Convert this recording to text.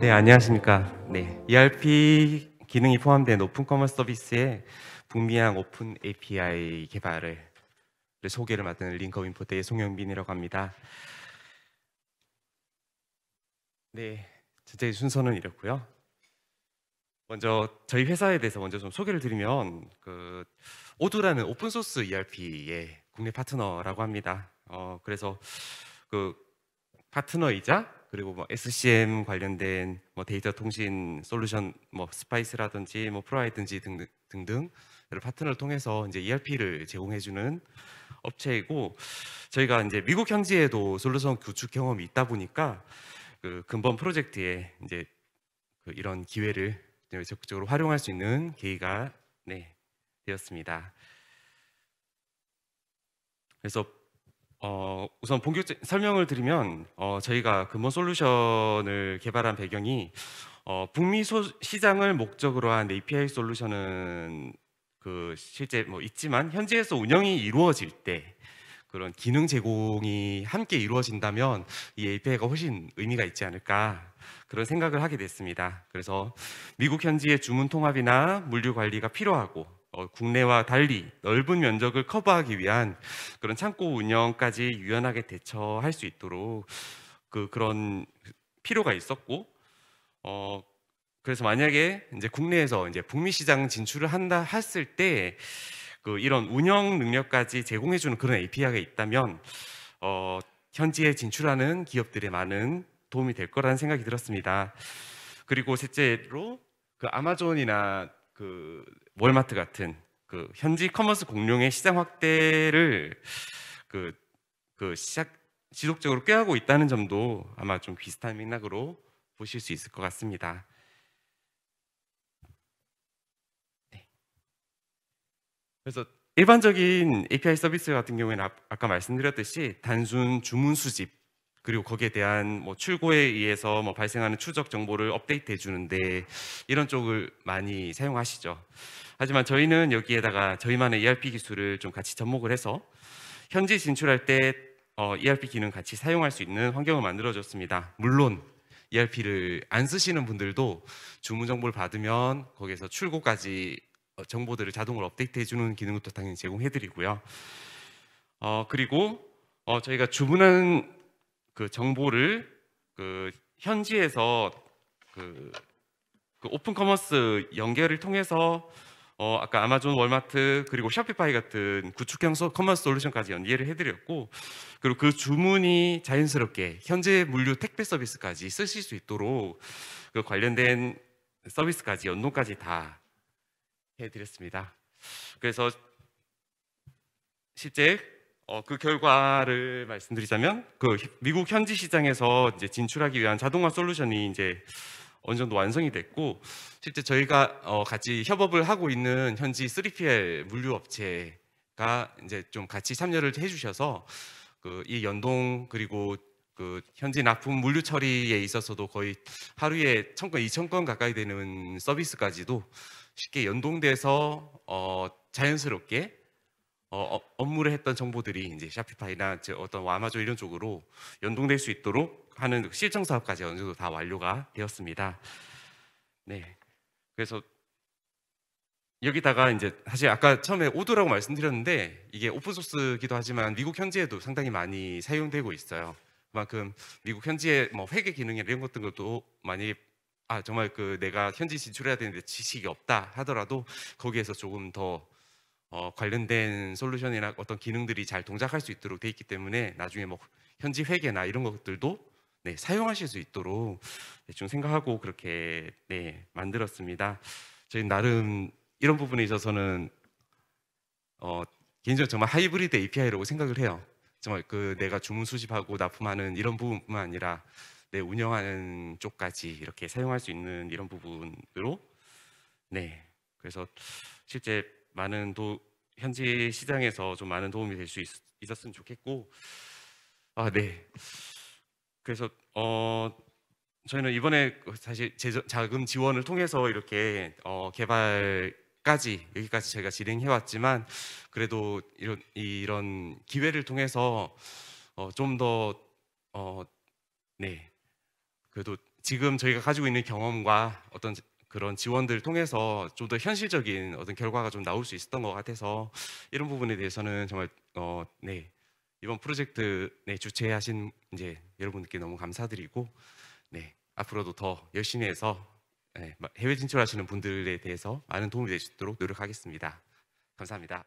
네, 안녕하십니까. 네, ERP 기능이 포함된 오픈 커머스 서비스의 북미향 오픈 API 개발을 소개를 맡은 링커 인포트의 송영빈이라고 합니다. 네, 전 순서는 이렇고요. 먼저 저희 회사에 대해서 먼저 좀 소개를 드리면 그 오두라는 오픈 소스 ERP의 국내 파트너라고 합니다. 어, 그래서 그 파트너이자 그리고 뭐 SCM 관련된 뭐 데이터 통신 솔루션 뭐 스파이스라든지 뭐 프라이든지 등등 등등 파트너를 통해서 이제 ERP를 제공해주는 업체이고 저희가 이제 미국 현지에도 솔루션 구축 경험이 있다 보니까 그 근본 프로젝트에 이제 그 이런 기회를 적극적으로 활용할 수 있는 계기가 네, 되었습니다. 그래서 어, 우선 본격적 설명을 드리면 어, 저희가 근본 솔루션을 개발한 배경이 어, 북미 소, 시장을 목적으로 한 API 솔루션은 그 실제 뭐 있지만 현지에서 운영이 이루어질 때 그런 기능 제공이 함께 이루어진다면 이 API가 훨씬 의미가 있지 않을까 그런 생각을 하게 됐습니다. 그래서 미국 현지의 주문 통합이나 물류 관리가 필요하고 어, 국내와 달리 넓은 면적을 커버하기 위한 그런 창고 운영까지 유연하게 대처할 수 있도록 그 그런 필요가 있었고 어 그래서 만약에 이제 국내에서 이제 북미 시장 진출을 한다 했을 때그 이런 운영 능력까지 제공해 주는 그런 API가 있다면 어 현지에 진출하는 기업들의 많은 도움이 될 거라는 생각이 들었습니다. 그리고 셋째로 그 아마존이나 그 월마트 같은 그 현지 커머스 공룡의 시장 확대를 그, 그 시작 지속적으로 꾀하고 있다는 점도 아마 좀 비슷한 맥락으로 보실 수 있을 것 같습니다. 네. 그래서 일반적인 API 서비스 같은 경우에는 아, 까 말씀드렸듯이 단순 주문 수집 그리고 거기에 대한 뭐 출고에 의해서 뭐 발생하는 추적 정보를 업데이트 해주는데 이런 쪽을 많이 사용하시죠. 하지만 저희는 여기에다가 저희만의 ERP 기술을 좀 같이 접목을 해서 현지 진출할 때 어, ERP 기능 같이 사용할 수 있는 환경을 만들어줬습니다. 물론 ERP를 안 쓰시는 분들도 주문 정보를 받으면 거기에서 출고까지 어, 정보들을 자동으로 업데이트 해주는 기능도 당연히 제공해드리고요. 어, 그리고 어, 저희가 주문한 그 정보를 그 현지에서 그, 그 오픈 커머스 연계를 통해서 어, 아까 아마존 월마트 그리고 쇼피파이 같은 구축형 커머스 솔루션까지 연계를 해드렸고 그리고 그 주문이 자연스럽게 현재 물류 택배 서비스까지 쓰실 수 있도록 그 관련된 서비스까지 연동까지 다 해드렸습니다. 그래서 실제 어, 그 결과를 말씀드리자면 그 미국 현지 시장에서 이제 진출하기 위한 자동화 솔루션이 이제 어느 정도 완성이 됐고 실제 저희가 어, 같이 협업을 하고 있는 현지 3PL 물류 업체가 이제 좀 같이 참여를 해주셔서 그 이 연동 그리고 그 현지 납품 물류 처리에 있어서도 거의 하루에 천 건, 이천 건 가까이 되는 서비스까지도 쉽게 연동돼서 어, 자연스럽게 어, 어, 업무를 했던 정보들이 이제 샤피파이나 어떤 아마존 이런 쪽으로 연동될 수 있도록 하는 그 실정 사업까지 어느 정도 다 완료가 되었습니다. 네. 그래서 여기다가 이제 사실 아까 처음에 오드라고 말씀드렸는데 이게 오픈 소스기도 하지만 미국 현지에도 상당히 많이 사용되고 있어요. 그만큼 미국 현지의 뭐 회계 기능이나 이런 것들도 많이 아 정말 그 내가 현지 진출해야 되는데 지식이 없다 하더라도 거기에서 조금 더 어, 관련된 솔루션이나 어떤 기능들이 잘 동작할 수 있도록 돼 있기 때문에 나중에 뭐 현지 회계나 이런 것들도 네, 사용하실 수 있도록 네, 좀 생각하고 그렇게 네, 만들었습니다. 저희 나름 이런 부분에 있어서는 어, 개인적으로 정말 하이브리드 API라고 생각을 해요. 정말 그 내가 주문 수집하고 납품하는 이런 부분뿐만 아니라 내 네, 운영하는 쪽까지 이렇게 사용할 수 있는 이런 부분으로 네 그래서 실제 많은 도 현지 시장에서 좀 많은 도움이 될 수 있었으면 좋겠고 아 네. 그래서 어 저희는 이번에 그 사실 재정, 자금 지원을 통해서 이렇게 어, 개발까지 여기까지 저희가 진행해 왔지만 그래도 이런 이런 기회를 통해서 어, 좀 더 어, 네. 그래도 지금 저희가 가지고 있는 경험과 어떤 그런 지원들 통해서 좀 더 현실적인 어떤 결과가 좀 나올 수 있었던 것 같아서 이런 부분에 대해서는 정말 어, 네 이번 프로젝트 네, 주최하신 이제 여러분께 들 너무 감사드리고 네 앞으로도 더 열심히 해서 네, 해외 진출하시는 분들에 대해서 많은 도움이 되시도록 노력하겠습니다. 감사합니다.